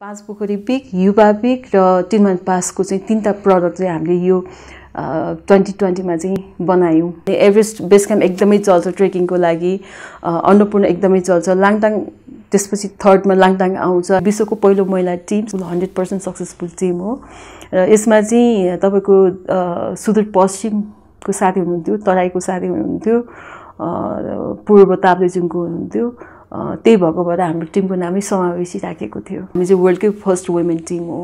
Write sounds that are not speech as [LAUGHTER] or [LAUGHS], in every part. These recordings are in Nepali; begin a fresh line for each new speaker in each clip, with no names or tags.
पाँच पोखरी पिक युवा पिक र तिनमान पासको चाहिँ तिनवटा प्रडक्ट चाहिँ हामीले यो ट्वेन्टी ट्वेन्टीमा चाहिँ बनायौँ एभरेस्ट बेस क्याम्प एकदमै चल्छ ट्रेकिङको लागि अन्नपूर्ण एकदमै चल्छ लाङटाङ त्यसपछि थर्डमा लाङटाङ आउँछ विश्वको पहिलो महिला team hundred percent successful team हो र यसमा चाहिँ तपाईँको सुदूरपश्चिमको साथी हुनुहुन्थ्यो तराईको साथी हुनुहुन्थ्यो पूर्व ताप्लेजुङको हुनुहुन्थ्यो त्यही भएको भएर हाम्रो टिमको नामै समावेशी राखेको थियो हामी चाहिँ वर्ल्डकै फर्स्ट वुमेन टिम हो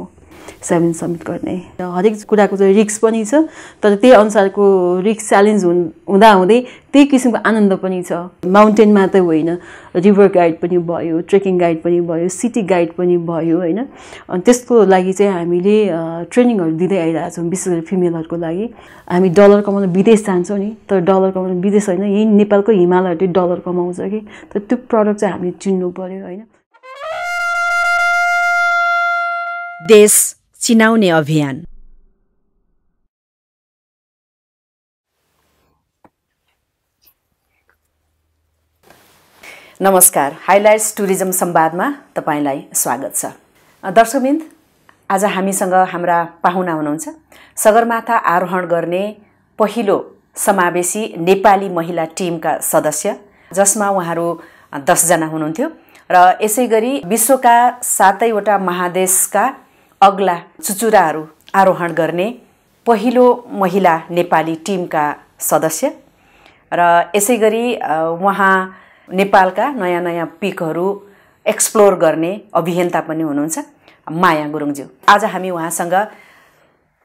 सेभेन सब्मिट गर्ने हरेक कुराको चाहिँ रिक्स पनि छ तर त्यही अनुसारको रिक्स च्यालेन्ज हुन् हुँदाहुँदै त्यही किसिमको आनन्द पनि छ माउन्टेन मात्रै होइन रिभर गाइड पनि भयो ट्रेकिङ गाइड पनि भयो सिटी गाइड पनि भयो होइन अनि त्यसको लागि चाहिँ हामीले ट्रेनिङहरू दिँदै आइरहेछौँ विशेष गरी फिमेलहरूको लागि हामी डलर कमाउन विदेश जान्छौँ नि तर डलर कमाउन विदेश होइन यहीँ नेपालको हिमालयहरूले डलर कमाउँछ कि तर त्यो प्रडक्ट चाहिँ हामीले चिन्नु पऱ्यो होइन
देश चिनाउने अभियान नमस्कार हाइलाइट्स टुरिज्म संवादमा तपाईँलाई स्वागत छ दर्शकबिन्द आज हामीसँग हाम्रा पाहुना हुनुहुन्छ सगरमाथा आरोहण गर्ने पहिलो समावेशी नेपाली महिला टिमका सदस्य जसमा उहाँहरू दसजना हुनुहुन्थ्यो र यसै गरी विश्वका सातैवटा महादेशका अग्ला चुचुराहरू आरोहण गर्ने पहिलो महिला नेपाली टिमका सदस्य र यसै गरी उहाँ नेपालका नयाँ नयाँ पिकहरू एक्सप्लोर गर्ने अभियन्ता पनि हुनुहुन्छ माया गुरुङज्यू आज हामी उहाँसँग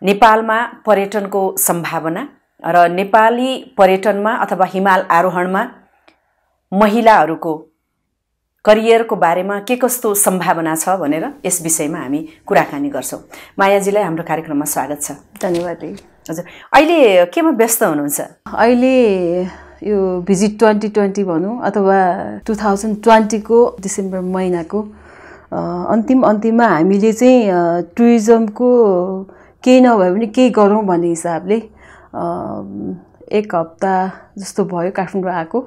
नेपालमा पर्यटनको सम्भावना र नेपाली पर्यटनमा अथवा हिमाल आरोहणमा महिलाहरूको करियरको बारेमा के कस्तो सम्भावना छ भनेर यस विषयमा हामी कुराकानी गर्छौँ मायाजीलाई हाम्रो कार्यक्रममा स्वागत छ धन्यवाद हजुर
अहिले केमा व्यस्त हुनुहुन्छ अहिले यो भिजिट ट्वेन्टी ट्वेन्टी भनौँ अथवा टु थाउजन्ड ट्वेन्टीको डिसेम्बर महिनाको अन्तिम अन्तिममा हामीले चाहिँ टुरिज्मको केही नभए पनि केही गरौँ भन्ने हिसाबले एक हप्ता जस्तो भयो काठमाडौँ आएको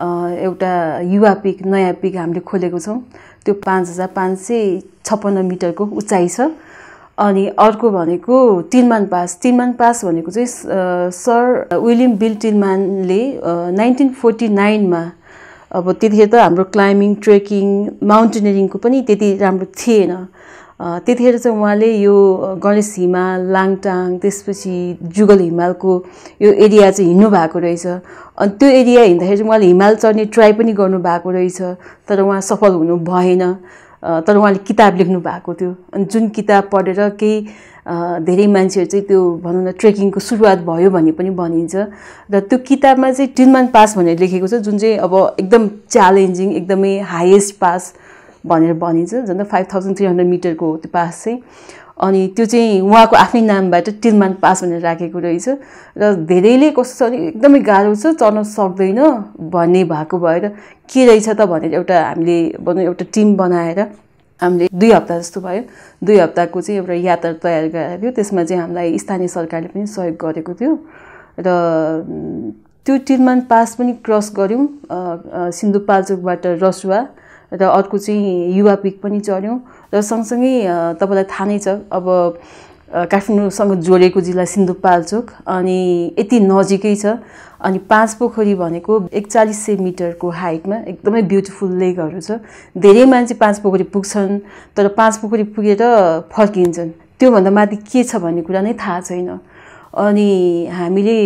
एउटा युवा पिक नयाँ पिक हामीले खोलेको छौँ त्यो पाँच हजार पाँच सय छप्पन्न मिटरको उचाइ छ अनि अर्को भनेको तिनमान पास तिनमान पास भनेको चाहिँ सर विलियम बिल तिनमानले नाइन्टिन फोर्टी नाइनमा अब त्यतिखेर त हाम्रो क्लाइम्बिङ ट्रेकिङ माउन्टेनियरिङको पनि त्यति राम्रो थिएन त्यतिखेर चाहिँ उहाँले यो गणेश हिमाल लाङटाङ त्यसपछि जुगल हिमालको यो एरिया चाहिँ हिँड्नु भएको रहेछ अनि त्यो एरिया हिँड्दाखेरि चाहिँ उहाँले हिमाल चढ्ने ट्राई पनि गर्नुभएको रहेछ तर उहाँ सफल हुनु भएन तर उहाँले किताब लेख्नु भएको थियो अनि जुन किताब पढेर केही धेरै मान्छेहरू चाहिँ त्यो भनौँ न ट्रेकिङको सुरुवात भयो भन्ने पनि भनिन्छ र त्यो किताबमा चाहिँ टिनमान पास भनेर लेखेको छ जुन चाहिँ अब एकदम च्यालेन्जिङ एकदमै हाइएस्ट पास भनेर भनिन्छ झन् फाइभ थाउजन्ड थ्री हन्ड्रेड मिटरको त्यो पास चाहिँ अनि त्यो चाहिँ उहाँको आफ्नै नामबाट तिलमान पास भनेर राखेको रहेछ र धेरैले कस्तो छ एकदमै गाह्रो छ चढ्न सक्दैन भन्ने भएको भएर के रहेछ त भनेर एउटा हामीले भनौँ एउटा टिम बनाएर हामीले दुई हप्ता जस्तो भयो दुई हप्ताको चाहिँ एउटा यात्रा तयार गराएको थियो त्यसमा चाहिँ हामीलाई स्थानीय सरकारले पनि सहयोग गरेको थियो र त्यो तिलमान पास पनि क्रस गऱ्यौँ सिन्धुपाल्चोकबाट रसुवा र अर्को चाहिँ युवा पिक पनि चढ्यौँ र सँगसँगै तपाईँलाई थाहा नै छ अब काठमाडौँसँग जोडेको जिल्ला सिन्धुपाल्चोक अनि यति नजिकै छ अनि पाँच पोखरी भनेको एकचालिस सय मिटरको हाइटमा एकदमै ब्युटिफुल लेकहरू छ धेरै मान्छे पाँच पोखरी पुग्छन् तर पाँच पोखरी पुगेर फर्किन्छन् त्योभन्दा माथि के छ भन्ने कुरा नै थाहा छैन अनि हामीले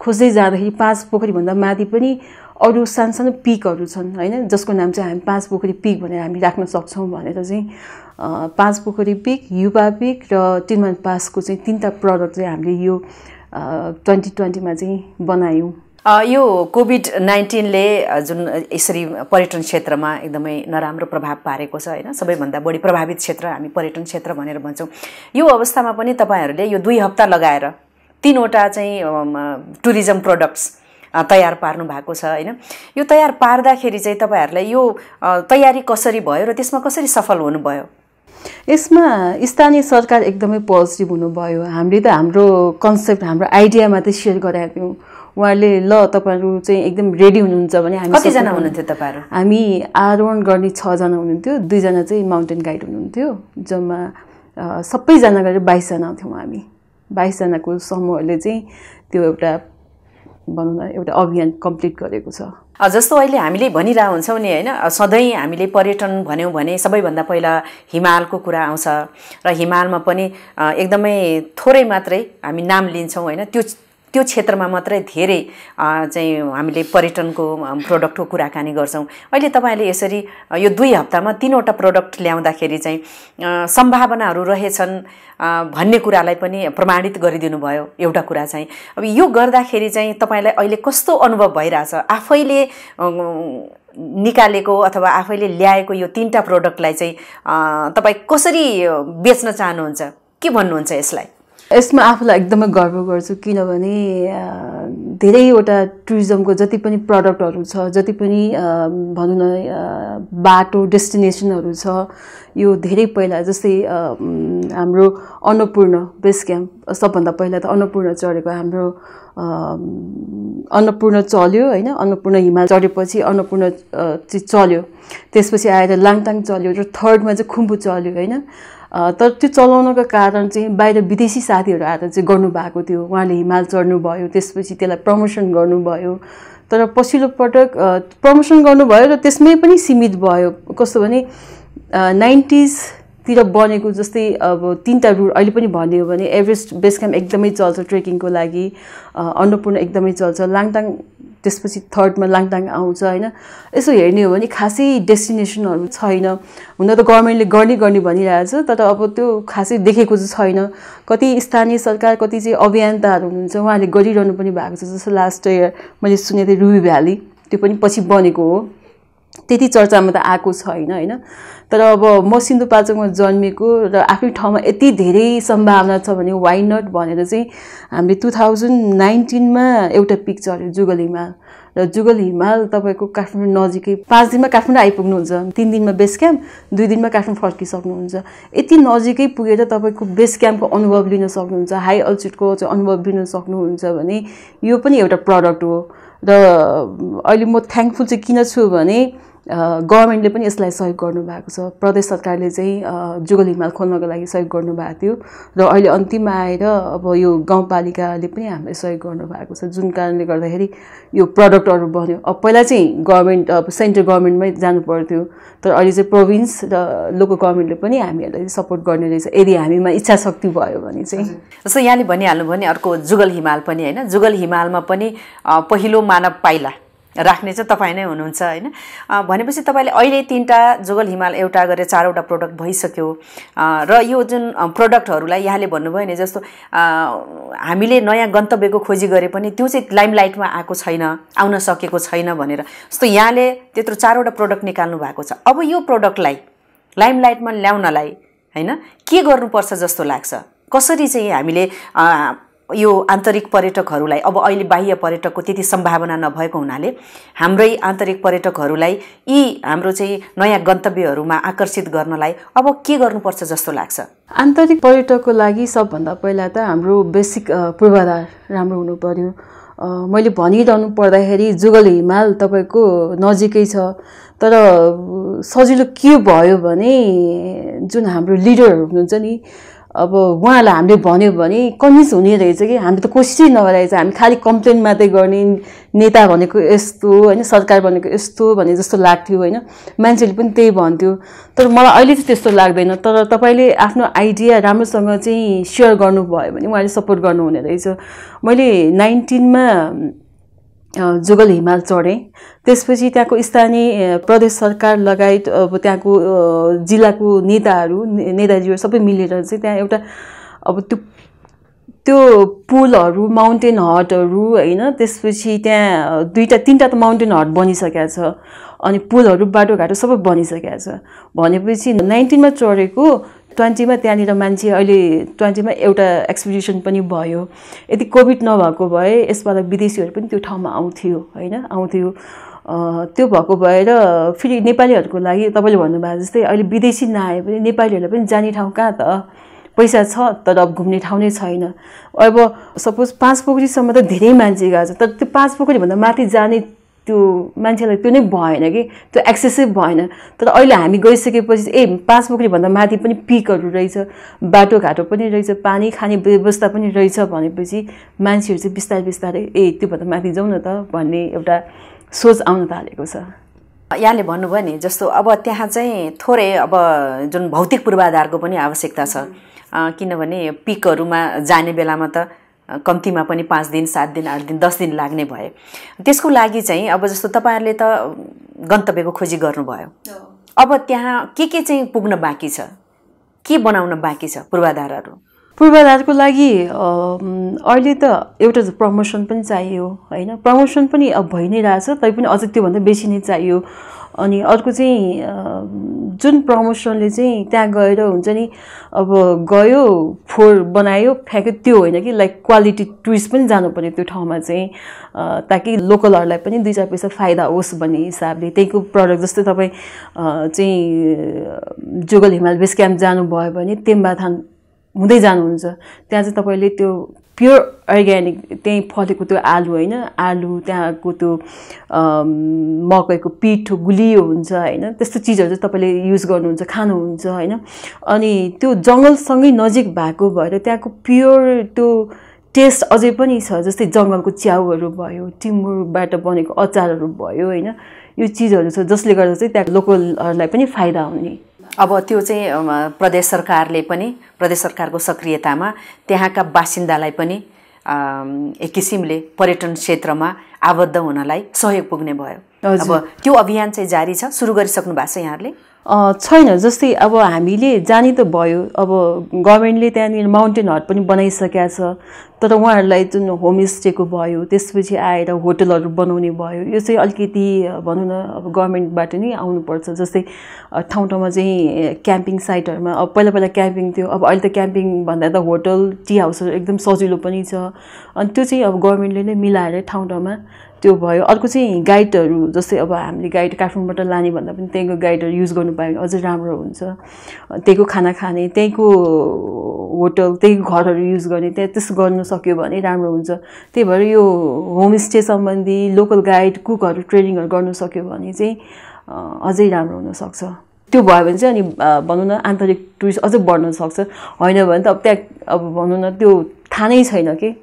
खोज्दै जाँदाखेरि पाँच पोखरीभन्दा माथि पनि अरू सानसानो पिकहरू छन् होइन जसको नाम चाहिँ हामी पाँच पोखरी पिक भनेर हामी राख्न सक्छौँ भनेर चाहिँ पाँच पोखरी पिक युवा पिक र तिनमान पासको चाहिँ तिनवटा प्रडक्ट चाहिँ हामीले यो ट्वेन्टी ट्वेन्टीमा चाहिँ बनायौँ
यो कोभिड नाइन्टिनले जुन यसरी पर्यटन क्षेत्रमा एकदमै नराम्रो प्रभाव पारेको छ होइन सबैभन्दा बढी प्रभावित क्षेत्र हामी पर्यटन क्षेत्र भनेर भन्छौँ यो अवस्थामा पनि तपाईँहरूले यो दुई हप्ता लगाएर तिनवटा चाहिँ टुरिज्म प्रडक्ट्स तयार पार्नु भएको छ होइन यो तयार पार्दाखेरि चाहिँ तपाईँहरूलाई यो तयारी कसरी भयो र त्यसमा कसरी सफल हुनुभयो
यसमा स्थानीय सरकार एकदमै पोजिटिभ हुनुभयो हामीले त हाम्रो कन्सेप्ट हाम्रो आइडिया मात्रै सेयर गराएको थियौँ उहाँले ल तपाईँहरू चाहिँ एकदम रेडी हुनुहुन्छ भने हामी कतिजना हुनुहुन्थ्यो तपाईँहरू हामी आरोहण गर्ने छजना हुनुहुन्थ्यो दुईजना चाहिँ माउन्टेन गाइड हुनुहुन्थ्यो जम्मा सबैजना गरेर बाइसजना थियौँ हामी बाइसजनाको समूहले चाहिँ त्यो एउटा भनौँ न एउटा अभियान कम्प्लिट गरेको छ
जस्तो अहिले हामीले भनिरहेको हुन्छौँ नि होइन सधैँ हामीले पर्यटन भन्यौँ भने सबैभन्दा पहिला हिमालको कुरा आउँछ र हिमालमा पनि एकदमै थोरै मात्रै हामी नाम लिन्छौँ होइन त्यो त्यो क्षेत्रमा मात्रै धेरै चाहिँ हामीले पर्यटनको प्रडक्टको कुराकानी गर्छौँ अहिले तपाईँले यसरी यो दुई हप्तामा तिनवटा प्रडक्ट ल्याउँदाखेरि चाहिँ सम्भावनाहरू रहेछन् भन्ने कुरालाई पनि प्रमाणित गरिदिनु भयो एउटा कुरा चाहिँ अब यो गर्दाखेरि चाहिँ तपाईँलाई अहिले कस्तो अनुभव भइरहेछ आफैले निकालेको अथवा आफैले ल्याएको यो तिनवटा प्रडक्टलाई चाहिँ तपाईँ कसरी बेच्न चाहनुहुन्छ के भन्नुहुन्छ यसलाई
यसमा आफूलाई एकदमै गर्व गर्छु किनभने धेरैवटा टुरिज्मको जति पनि प्रडक्टहरू छ जति पनि भनौँ न बाटो डेस्टिनेसनहरू छ यो धेरै पहिला जस्तै हाम्रो अन्नपूर्ण बेस क्याम्प सबभन्दा पहिला त अन्नपूर्ण चढेको हाम्रो अन्नपूर्ण चल्यो होइन अन्नपूर्ण हिमाल चढेपछि अन्नपूर्ण चाहिँ चल्यो त्यसपछि आएर लाङटाङ चल्यो र थर्डमा चाहिँ खुम्बु चल्यो होइन तर त्यो चलाउनको कारण चाहिँ बाहिर विदेशी साथीहरू आएर चाहिँ गर्नुभएको थियो उहाँले हिमाल चढ्नुभयो त्यसपछि त्यसलाई प्रमोसन गर्नुभयो तर पछिल्लो पटक प्रमोसन गर्नुभयो र त्यसमै पनि सीमित भयो कस्तो भने नाइन्टिज तिर बनेको जस्तै अब तिनवटा रुट अहिले पनि भन्यो भने एभरेस्ट बेस क्याम्प एकदमै चल्छ ट्रेकिङको लागि अन्नपूर्ण एकदमै चल्छ लाङटाङ त्यसपछि थर्डमा लाङटाङ आउँछ होइन यसो हेर्ने हो भने खासै डेस्टिनेसनहरू छैन हुन त गभर्मेन्टले गर्ने गर्ने भनिरहेछ तर अब त्यो खासै देखेको चाहिँ छैन कति स्थानीय सरकार कति चाहिँ अभियन्ताहरू हुनुहुन्छ उहाँहरूले गरिरहनु पनि भएको छ जस्तो लास्ट इयर मैले सुनेको थिएँ रुबी भ्याली त्यो पनि पछि बनेको हो त्यति चर्चामा त आएको छैन होइन तर अब म सिन्धुपाल्चोकमा जन्मेको र आफ्नै ठाउँमा यति धेरै सम्भावना छ भने वाइ नट भनेर चाहिँ हामीले टु थाउजन्ड नाइन्टिनमा एउटा पिक्चर जुगल हिमाल र जुगल हिमाल तपाईँको काठमाडौँ नजिकै पाँच दिनमा काठमाडौँ आइपुग्नुहुन्छ तिन दिनमा बेस क्याम्प दुई दिनमा काठमाडौँ फर्किसक्नुहुन्छ यति नजिकै पुगेर तपाईँको बेस क्याम्पको अनुभव लिन सक्नुहुन्छ हाई अल्चिडको चाहिँ अनुभव लिन सक्नुहुन्छ भने यो पनि एउटा प्रडक्ट हो र अहिले म थ्याङ्कफुल चाहिँ किन छु भने गभर्मेन्टले पनि यसलाई सहयोग गर्नुभएको छ प्रदेश सरकारले चाहिँ जुगल हिमाल खोल्नको लागि सहयोग गर्नुभएको थियो र अहिले अन्तिममा आएर अब यो गाउँपालिकाले पनि हामीलाई सहयोग गर्नुभएको छ जुन कारणले गर्दाखेरि यो प्रडक्टहरू बन्यो अब पहिला चाहिँ गभर्मेन्ट अब सेन्ट्रल गभर्मेन्टमै जानु पर्थ्यो तर अहिले चाहिँ प्रोभिन्स र लोकल गभर्मेन्टले पनि हामीहरूलाई सपोर्ट गर्ने रहेछ यदि हामीमा इच्छा शक्ति भयो भने चाहिँ
जस्तो यहाँले भनिहाल्नु भने अर्को जुगल हिमाल पनि होइन जुगल हिमालमा पनि पहिलो मानव पाइला राख्ने चाहिँ तपाईँ नै हुनुहुन्छ होइन भनेपछि तपाईँले अहिले तिनवटा जुगल हिमाल एउटा गरेर चारवटा प्रडक्ट भइसक्यो र यो जुन प्रडक्टहरूलाई यहाँले भन्नुभयो नि जस्तो हामीले नयाँ गन्तव्यको खोजी गरे पनि त्यो चाहिँ लाइमलाइटमा आएको छैन आउन सकेको छैन भनेर जस्तो यहाँले त्यत्रो चारवटा प्रडक्ट निकाल्नु भएको छ अब यो लाइम लाइमलाइटमा ल्याउनलाई होइन के गर्नुपर्छ जस्तो लाग्छ कसरी चाहिँ हामीले यो आन्तरिक पर्यटकहरूलाई अब अहिले बाह्य पर्यटकको त्यति सम्भावना नभएको हुनाले हाम्रै आन्तरिक पर्यटकहरूलाई यी हाम्रो चाहिँ नयाँ गन्तव्यहरूमा आकर्षित गर्नलाई अब के गर्नुपर्छ जस्तो लाग्छ
आन्तरिक पर्यटकको लागि सबभन्दा पहिला त हाम्रो बेसिक पूर्वाधार राम्रो हुनु पर्यो मैले भनिरहनु पर्दाखेरि जुगल हिमाल तपाईँको नजिकै छ तर सजिलो के भयो भने जुन हाम्रो लिडरहरू हुनुहुन्छ नि अब उहाँहरूलाई हामीले भन्यो भने कन्भिन्स हुने रहेछ कि हामी त कोसिसै नगराएछ हामी खालि कम्प्लेन मात्रै गर्ने नेता भनेको यस्तो होइन सरकार भनेको यस्तो भने जस्तो लाग्थ्यो होइन मान्छेले पनि त्यही भन्थ्यो तर मलाई अहिले चाहिँ त्यस्तो लाग्दैन तर तपाईँले आफ्नो आइडिया राम्रोसँग चाहिँ सेयर गर्नुभयो भने उहाँले सपोर्ट गर्नुहुने रहेछ मैले नाइन्टिनमा जुगल हिमाल चढेँ त्यसपछि त्यहाँको स्थानीय प्रदेश सरकार लगायत अब त्यहाँको जिल्लाको नेताहरू नेताजीहरू सबै मिलेर चाहिँ त्यहाँ एउटा अब त्यो त्यो पुलहरू माउन्टेन हटहरू होइन त्यसपछि त्यहाँ दुईवटा तिनवटा त माउन्टेन हट बनिसकेको छ अनि पुलहरू बाटोघाटो सबै बनिसकेको छ भनेपछि नाइन्टिनमा चढेको ट्वेन्टीमा त्यहाँनिर मान्छे अहिले ट्वेन्टीमा एउटा एक्सपिजिसन पनि भयो यदि कोभिड नभएको भए यसबाट विदेशीहरू पनि त्यो ठाउँमा आउँथ्यो होइन आउँथ्यो त्यो भएको भएर फेरि नेपालीहरूको लागि तपाईँले भन्नुभएको जस्तै अहिले विदेशी नआए पनि नेपालीहरूलाई पनि जाने ठाउँ कहाँ त पैसा छ तर अब घुम्ने ठाउँ नै छैन अब सपोज पाँच पोखरीसम्म त धेरै मान्छे गएको छ तर त्यो पाँच पोखरीभन्दा माथि जाने त्यो मान्छेलाई त्यो नै भएन कि त्यो एक्सेसिभ भएन तर अहिले हामी गइसकेपछि ए पाँच पोखरीभन्दा माथि पनि पिकहरू रहेछ बाटोघाटो पनि रहेछ पानी खाने व्यवस्था पनि रहेछ भनेपछि मान्छेहरू चाहिँ बिस्तारै बिस्तारै ए त्योभन्दा माथि जाउँ न त भन्ने एउटा सोच आउन थालेको छ
यहाँले भन्नुभयो नि जस्तो अब त्यहाँ चाहिँ थोरै अब जुन भौतिक पूर्वाधारको पनि आवश्यकता छ किनभने पिकहरूमा जाने बेलामा त कम्तीमा पनि पाँच दिन सात दिन आठ दिन दस दिन लाग्ने भए त्यसको लागि चाहिँ अब जस्तो तपाईँहरूले त गन्तव्यको खोजी गर्नुभयो अब त्यहाँ के के चाहिँ पुग्न बाँकी छ के बनाउन बाँकी छ पूर्वाधारहरू
पूर्वाधारको लागि अहिले त एउटा प्रमोसन पनि चाहियो होइन प्रमोसन पनि अब भइ नै रहेछ तैपनि अझ त्योभन्दा बेसी नै चाहियो अनि अर्को चाहिँ जुन प्रमोसनले चाहिँ त्यहाँ गएर हुन्छ नि अब गयो फोहोर बनायो फ्याँक्यो त्यो होइन कि लाइक क्वालिटी टुरिस्ट पनि जानुपर्ने त्यो ठाउँमा चाहिँ ताकि लोकलहरूलाई पनि दुई चार पैसा फाइदा होस् भन्ने हिसाबले त्यहीको प्रडक्ट जस्तै तपाईँ चाहिँ जुगल हिमाल बेस क्याम्प जानुभयो भने तेम्बाथान हुँदै जानुहुन्छ त्यहाँ चाहिँ तपाईँले त्यो प्योर अर्ग्यानिक त्यहीँ फलेको त्यो आलु होइन आलु त्यहाँको त्यो मकैको पिठो गुलियो हुन्छ होइन त्यस्तो चिजहरू चाहिँ तपाईँले युज गर्नुहुन्छ खानुहुन्छ होइन अनि त्यो जङ्गलसँगै नजिक भएको भएर त्यहाँको प्योर त्यो टेस्ट अझै पनि छ जस्तै जङ्गलको च्याउहरू भयो टिमुरबाट बनेको अचारहरू भयो होइन यो चिजहरू छ जसले गर्दा चाहिँ त्यहाँ लोकलहरूलाई पनि फाइदा हुने अब त्यो चाहिँ प्रदेश
सरकारले पनि प्रदेश सरकारको सक्रियतामा त्यहाँका बासिन्दालाई पनि एक किसिमले पर्यटन क्षेत्रमा आबद्ध हुनलाई सहयोग पुग्ने भयो अब त्यो अभियान चाहिँ जारी छ सुरु गरिसक्नु भएको छ यहाँहरूले
छैन जस्तै अब हामीले जाने त भयो अब गभर्मेन्टले त्यहाँनिर माउन्टेन हट पनि बनाइसकेका छ तर उहाँहरूलाई जुन होमस्टेको भयो त्यसपछि आएर होटलहरू बनाउने भयो यो चाहिँ अलिकति भनौँ न अब गभर्मेन्टबाट नै आउनुपर्छ जस्तै ठाउँ ठाउँमा चाहिँ क्याम्पिङ साइटहरूमा अब पहिला पहिला क्याम्पिङ थियो अब अहिले त क्याम्पिङ भन्दा त होटल टी हाउसहरू एकदम सजिलो पनि छ अनि त्यो चाहिँ अब गभर्मेन्टले नै मिलाएर ठाउँ ठाउँमा त्यो भयो अर्को चाहिँ गाइडहरू जस्तै अब हामीले गाइड काठमाडौँबाट लाने भन्दा पनि त्यहीँको गाइडहरू युज गर्नु पायो भने अझै राम्रो हुन्छ त्यहीँको खाना खाने त्यहीँको होटल त्यहीँको घरहरू युज गर्ने त्यहाँ त्यस गर्नु सक्यो भने राम्रो हुन्छ त्यही भएर यो होमस्टे सम्बन्धी लोकल गाइड कुकहरू ट्रेनिङहरू गर्नु सक्यो भने चाहिँ अझै राम्रो हुनसक्छ त्यो भयो भने चाहिँ अनि भनौँ न आन्तरिक टुरिस्ट अझै बढ्न सक्छ होइन भने त अब त्यहाँ अब भनौँ न त्यो थाहा नै छैन कि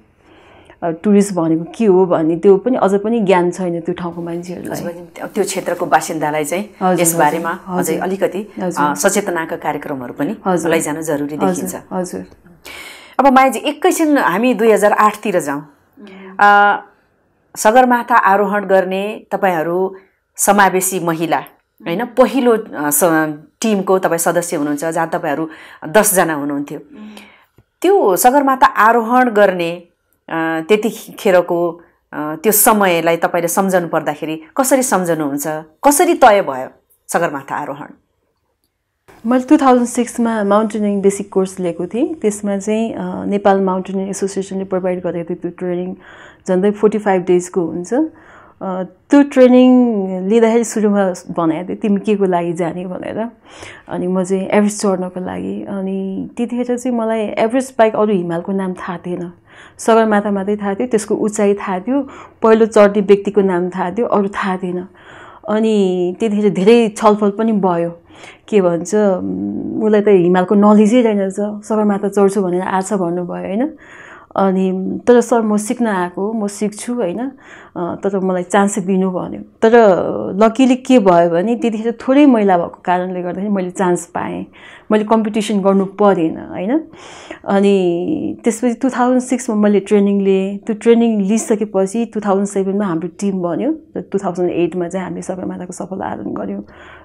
टुरिस्ट भनेको के हो भन्ने त्यो पनि अझ पनि ज्ञान छैन त्यो ठाउँको मान्छेहरूलाई त्यो क्षेत्रको
बासिन्दालाई चाहिँ यसबारेमा अझै अलिकति सचेतनाका कार्यक्रमहरू पनि लैजान जरुरी देखिन्छ हजुर अब मायाजी एकैछिन हामी दुई हजार आठतिर जाउँ सगरमाथा आरोहण गर्ने तपाईँहरू समावेशी महिला होइन पहिलो टिमको तपाईँ सदस्य हुनुहुन्छ जहाँ तपाईँहरू दसजना हुनुहुन्थ्यो त्यो सगरमाथा आरोहण गर्ने त्यतिखेरको त्यो समयलाई तपाईँले सम्झनु पर्दाखेरि कसरी सम्झनुहुन्छ कसरी तय भयो सगरमाथा आरोहण
मैले टु थाउजन्ड सिक्समा माउन्टेनियरिङ बेसिक कोर्स लिएको थिएँ त्यसमा चाहिँ नेपाल माउन्टेनियरिङ एसोसिएसनले प्रोभाइड गरेको थियो त्यो ट्रेनिङ झन्डै फोर्टी फाइभ डेजको हुन्छ त्यो ट्रेनिङ लिँदाखेरि सुरुमा भनेको थिएँ तिमी के को लागि जाने भनेर अनि म चाहिँ एभरेस्ट चढ्नको लागि अनि त्यतिखेर चाहिँ मलाई एभरेस्ट बाइक अरू हिमालको नाम थाहा थिएन सगरमाथा मात्रै थाहा थियो त्यसको उचाइ थाहा थियो पहिलो चढ्ने व्यक्तिको नाम थाहा थियो अरू थाहा थिएन अनि त्यतिखेर धेरै छलफल पनि भयो के भन्छ उसलाई त हिमालको नलेजै रहेन रहेछ सगरमाथा चढ्छु भनेर आशा भन्नुभयो होइन अनि तर सर म सिक्न आएको म सिक्छु होइन तर मलाई चान्स दिनु भन्यो तर लकिली के भयो भने त्यतिखेर थोरै मैला भएको कारणले गर्दाखेरि मैले चान्स पाएँ मैले कम्पिटिसन गर्नु परेन होइन अनि त्यसपछि टु थाउजन्ड सिक्समा मैले ट्रेनिङ लिएँ त्यो ट्रेनिङ लिइसकेपछि टु थाउजन्ड सेभेनमा हाम्रो टिम बन्यो र टु थाउजन्ड एटमा चाहिँ हामीले सगरमाथाको सफल आयोजन गऱ्यौँ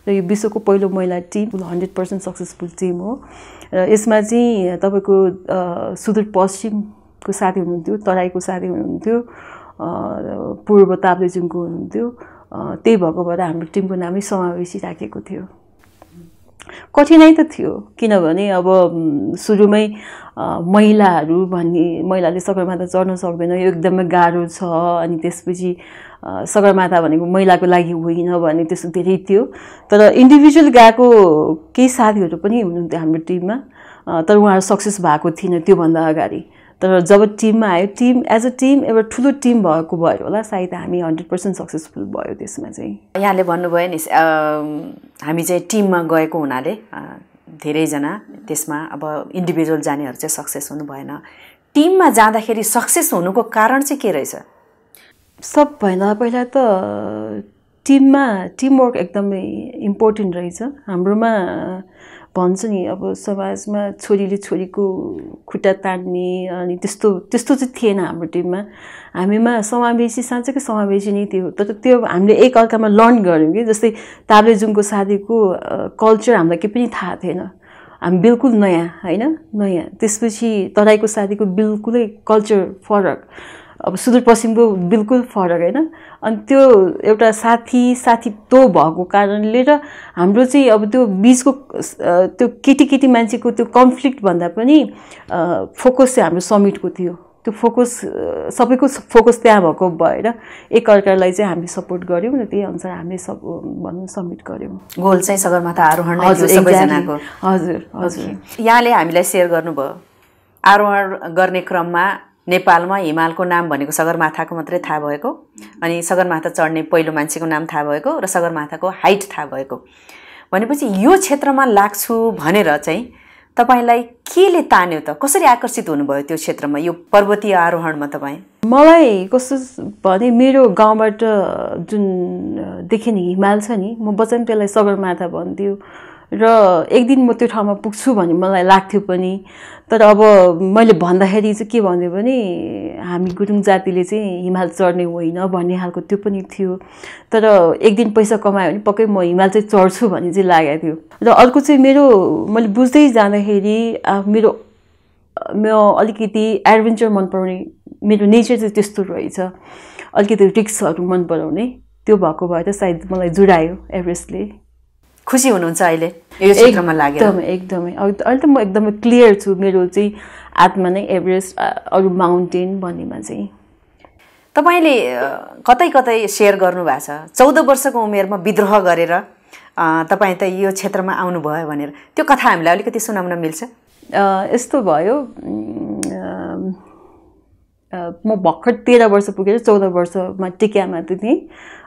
र यो विश्वको पहिलो महिला team hundred percent successful team हो र यसमा चाहिँ तपाईँको सुदूरपश्चिम को साथी हुनुहुन्थ्यो तराईको साथी हुनुहुन्थ्यो पूर्व ताप्लेजुङको हुनुहुन्थ्यो त्यही भएको भएर हाम्रो टिमको नामै समावेशी राखेको थियो कठिनाइ त थियो किनभने अब सुरुमै महिलाहरू भन्ने महिलाले सगरमाथा चढ्न सक्दैन यो एकदमै गाह्रो छ अनि त्यसपछि सगरमाथा भनेको महिलाको लागि होइन भने त्यस्तो धेरै थियो तर इन्डिभिजुअल गएको केही साथीहरू पनि हुनुहुन्थ्यो हाम्रो टिममा तर उहाँहरू सक्सेस भएको थिएन त्योभन्दा अगाडि तर जब टिममा आयो टिम एज अ टिम एउटा ठुलो टिम भएको भयो होला सायद हामी हन्ड्रेड पर्सेन्ट सक्सेसफुल भयो त्यसमा चाहिँ
यहाँले भन्नुभयो नि हामी चाहिँ टिममा गएको हुनाले धेरैजना त्यसमा अब इन्डिभिजुअल जानेहरू चाहिँ सक्सेस हुनु भएन टिममा जाँदाखेरि सक्सेस हुनुको कारण
चाहिँ के रहेछ सबभन्दा पहिला त टिममा टिमवर्क एकदमै इम्पोर्टेन्ट रहेछ हाम्रोमा भन्छ नि अब समाजमा छोरीले छोरीको खुट्टा तान्ने अनि त्यस्तो त्यस्तो चाहिँ थिएन हाम्रो टिममा हामीमा समावेशी साँच्चैको समावेशी नै थियो तर त्यो हामीले एक अर्कामा लर्न गऱ्यौँ कि जस्तै ताब्लेजुङको साथीको कल्चर हामीलाई केही पनि थाहा थिएन हामी बिल्कुल नयाँ होइन नयाँ त्यसपछि तराईको साथीको बिल्कुलै कल्चर फरक अब सुदूरपश्चिमको बिल्कुल फरक होइन अनि त्यो एउटा साथी साथी तो भएको कारणले र हाम्रो चाहिँ अब त्यो बिचको त्यो केटी केटी मान्छेको त्यो कन्फ्लिक्ट भन्दा पनि फोकस चाहिँ हाम्रो समिटको थियो त्यो फोकस सबैको फोकस त्यहाँ भएको भएर एकअर्कालाई चाहिँ हामी सपोर्ट गऱ्यौँ र त्यही अनुसार हामीले सब भनौँ सब्मिट गऱ्यौँ गोल चाहिँ सगरमाथा आरोहण हजुर हजुर यहाँले
हामीलाई सेयर गर्नुभयो आरोहण गर्ने क्रममा नेपालमा हिमालको नाम भनेको सगरमाथाको मात्रै थाहा भएको अनि सगरमाथा चढ्ने पहिलो मान्छेको नाम थाहा भएको र सगरमाथाको हाइट थाहा भएको भनेपछि यो क्षेत्रमा लाग्छु भनेर चाहिँ तपाईँलाई केले तान्यो त कसरी आकर्षित हुनुभयो त्यो क्षेत्रमा यो पर्वतीय आरोहणमा तपाईँ
मलाई कस्तो भने मेरो गाउँबाट जुन देखिने हिमाल छ नि म बचन त्यसलाई सगरमाथा भन्थ्यो र एक दिन म त्यो ठाउँमा पुग्छु भन्ने मलाई लाग्थ्यो पनि तर अब मैले भन्दाखेरि चाहिँ के भन्यो भने हामी गुरुङ जातिले चाहिँ हिमाल चढ्ने होइन भन्ने खालको त्यो पनि थियो तर एक दिन पैसा कमायो भने पक्कै म हिमाल चाहिँ चढ्छु भन्ने चाहिँ लागेको थियो र अर्को चाहिँ मेरो मैले बुझ्दै जाँदाखेरि मेरो म अलिकति एडभेन्चर मन पराउने मेरो नेचर चाहिँ त्यस्तो रहेछ अलिकति रिक्सहरू मन पराउने त्यो भएको भए त सायद मलाई जुडायो एभरेस्टले खुसी हुनुहुन्छ अहिले यो क्षेत्रमा लागेर एकदमै एकदमै अहिले त म एकदमै क्लियर छु मेरो चाहिँ आत्मा नै एभरेस्ट अरू माउन्टेन भन्नेमा चाहिँ
तपाईँले कतै कतै सेयर गर्नुभएको छ
चौध वर्षको उमेरमा विद्रोह
गरेर तपाईँ त यो क्षेत्रमा आउनुभयो भनेर त्यो कथा हामीलाई अलिकति सुनाउन मिल्छ
यस्तो भयो म भर्खर तेह्र वर्ष पुगेर चौध वर्षमा टिकामा थिएँ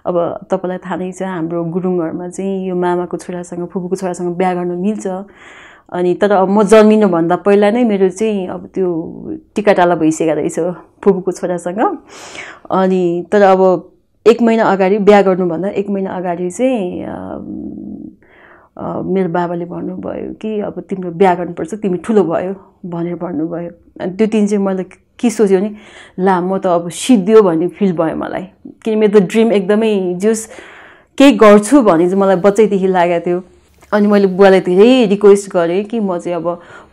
अब तपाईँलाई थाहा नै छ हाम्रो गुरुङहरूमा चाहिँ यो मामाको छोरासँग फुपूको छोरासँग बिहा गर्नु मिल्छ अनि तर अब म जन्मिनुभन्दा पहिला नै मेरो चाहिँ अब त्यो टिकाटाला भइसकेको रहेछ फुपूको छोरासँग अनि तर अब एक महिना अगाडि बिहा गर्नुभन्दा एक महिना अगाडि चाहिँ मेरो बाबाले भन्नुभयो कि अब तिम्रो बिहा गर्नुपर्छ तिमी ठुलो भयो भनेर भन्नुभयो अनि त्यो दिन चाहिँ मैले के सोच्यो भने ला म त अब सिद्धियो भन्ने फिल भयो मलाई किन मेरो त ड्रिम एकदमै जोस् केही गर्छु भन्ने चाहिँ मलाई बच्चैदेखि लागेको थियो अनि मैले बुवालाई धेरै रिक्वेस्ट गरेँ कि म चाहिँ अब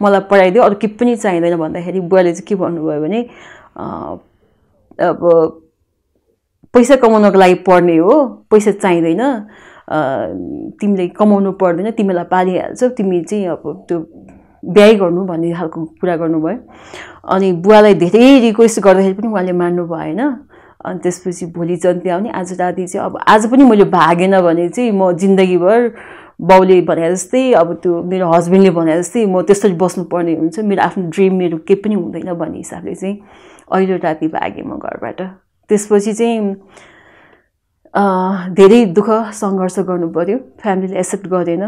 मलाई पढाइदियो अरू के पनि चाहिँदैन भन्दाखेरि बुवाले चाहिँ के भन्नुभयो भने अब पैसा कमाउनको लागि पढ्ने हो पैसा चाहिँदैन तिमीले कमाउनु पर्दैन तिमीलाई पालिहाल्छौ तिमी चाहिँ अब त्यो बिहाइ गर्नु भन्ने खालको कुरा गर्नुभयो अनि बुवालाई धेरै रिक्वेस्ट गर्दाखेरि पनि उहाँले मान्नु भएन अनि त्यसपछि भोलि जन्ती आउने आज राति चाहिँ अब आज पनि मैले भागेन भने चाहिँ म जिन्दगीभर बाउले भने जस्तै अब त्यो मेरो हस्बेन्डले भने जस्तै म त्यसरी बस्नुपर्ने हुन्छ मेरो आफ्नो ड्रिम मेरो केही पनि हुँदैन भन्ने हिसाबले चाहिँ अहिले राति भागेँ म घरबाट त्यसपछि चाहिँ धेरै दुःख सङ्घर्ष गर्नु पऱ्यो फ्यामिलीले एक्सेप्ट गरेन